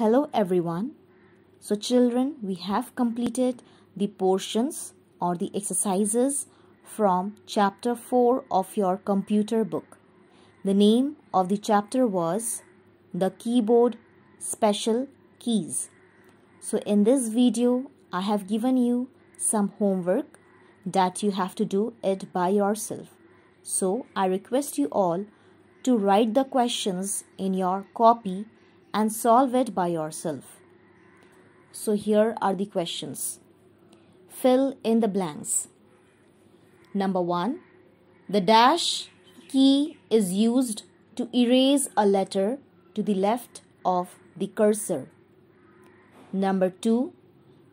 Hello everyone. So children, we have completed the portions or the exercises from chapter 4 of your computer book. The name of the chapter was The Keyboard Special Keys. So in this video, I have given you some homework that you have to do it by yourself. So I request you all to write the questions in your copy and solve it by yourself. So here are the questions. Fill in the blanks. Number 1. The dash key is used to erase a letter to the left of the cursor. Number 2.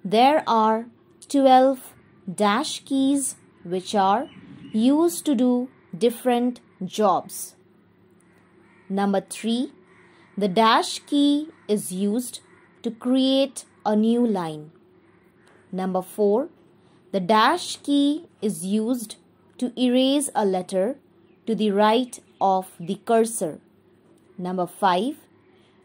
There are 12 dash keys which are used to do different jobs. Number 3. The dash key is used to create a new line. Number 4. The dash key is used to erase a letter to the right of the cursor. Number 5.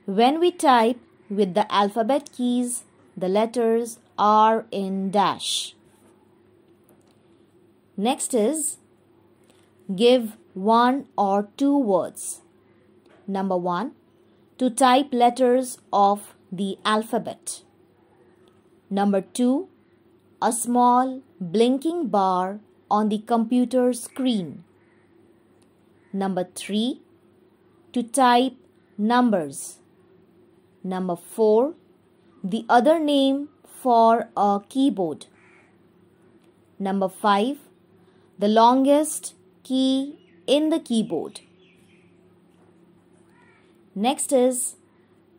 When we type with the alphabet keys, the letters are in dash. Next is give one or two words. Number 1 to type letters of the alphabet. Number 2. A small blinking bar on the computer screen. Number 3. To type numbers. Number 4. The other name for a keyboard. Number 5. The longest key in the keyboard. Next is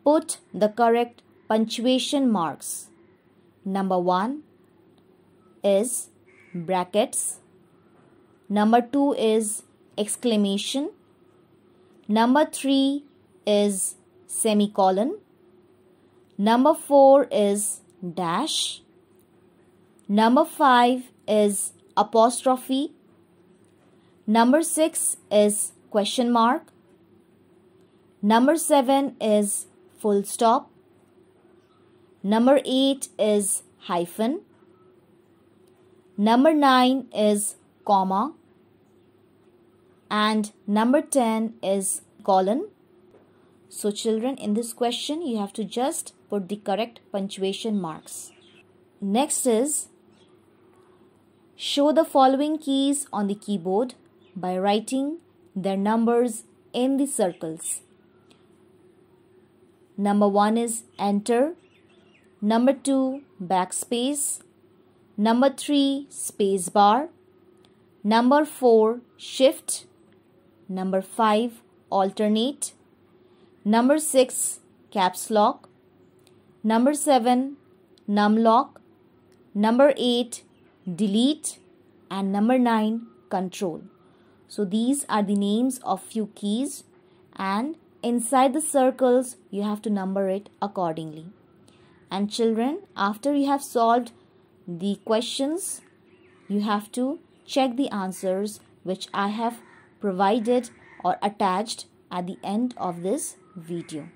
put the correct punctuation marks. Number 1 is brackets. Number 2 is exclamation. Number 3 is semicolon. Number 4 is dash. Number 5 is apostrophe. Number 6 is question mark. Number 7 is full stop. Number 8 is hyphen. Number 9 is comma. And number 10 is colon. So children, in this question, you have to just put the correct punctuation marks. Next is show the following keys on the keyboard by writing their numbers in the circles. Number one is enter. Number two, backspace. Number three, spacebar. Number four, shift. Number five, alternate. Number six, caps lock. Number seven, num lock. Number eight, delete. And number nine, control. So these are the names of few keys and inside the circles, you have to number it accordingly. And children, after you have solved the questions, you have to check the answers which I have provided or attached at the end of this video.